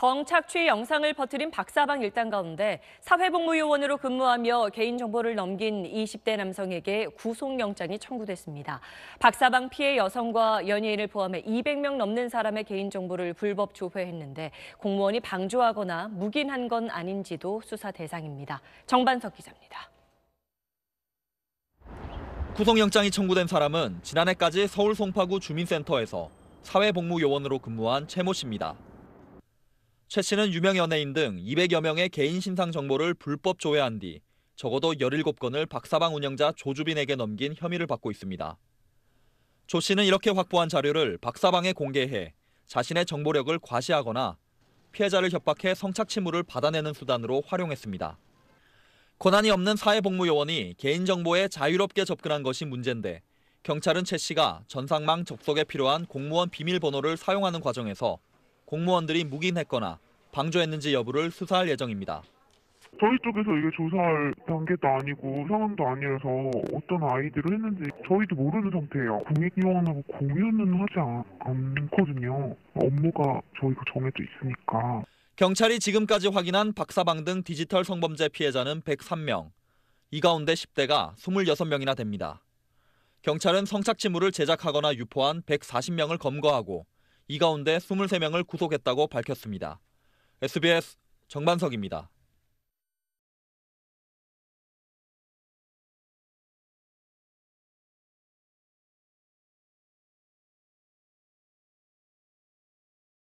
정착취 영상을 퍼뜨린 박사방 일당 가운데 사회복무요원으로 근무하며 개인정보를 넘긴 20대 남성에게 구속영장이 청구됐습니다. 박사방 피해 여성과 연예인을 포함해 200명 넘는 사람의 개인정보를 불법 조회했는데 공무원이 방조하거나 묵인한 건 아닌지도 수사 대상입니다. 정반석 기자입니다. 구속영장이 청구된 사람은 지난해까지 서울 송파구 주민센터에서 사회복무요원으로 근무한 최모 씨입니다. 최 씨는 유명 연예인 등 200여 명의 개인 신상 정보를 불법 조회한 뒤 적어도 17건을 박사방 운영자 조주빈에게 넘긴 혐의를 받고 있습니다. 조 씨는 이렇게 확보한 자료를 박사방에 공개해 자신의 정보력을 과시하거나 피해자를 협박해 성착취물을 받아내는 수단으로 활용했습니다. 권한이 없는 사회복무요원이 개인정보에 자유롭게 접근한 것이 문제인데 경찰은 최 씨가 전상망 접속에 필요한 공무원 비밀번호를 사용하는 과정에서 공무원들이 묵인했거나 방조했는지 여부를 수사할 예정입니다. 저희 쪽에서 이게 조사할 단계도 아니고 상황도 아니라서 어떤 아이들을 했는지 저희도 모르는 상태예요. 공익위원하고 공유는 하지 않거든요. 업무가 저희가 그 정해져 있으니까. 경찰이 지금까지 확인한 박사방 등 디지털 성범죄 피해자는 103명. 이 가운데 10대가 26명이나 됩니다. 경찰은 성착취물을 제작하거나 유포한 140명을 검거하고 이 가운데 23명을 구속했다고 밝혔습니다. SBS 정만석입니다.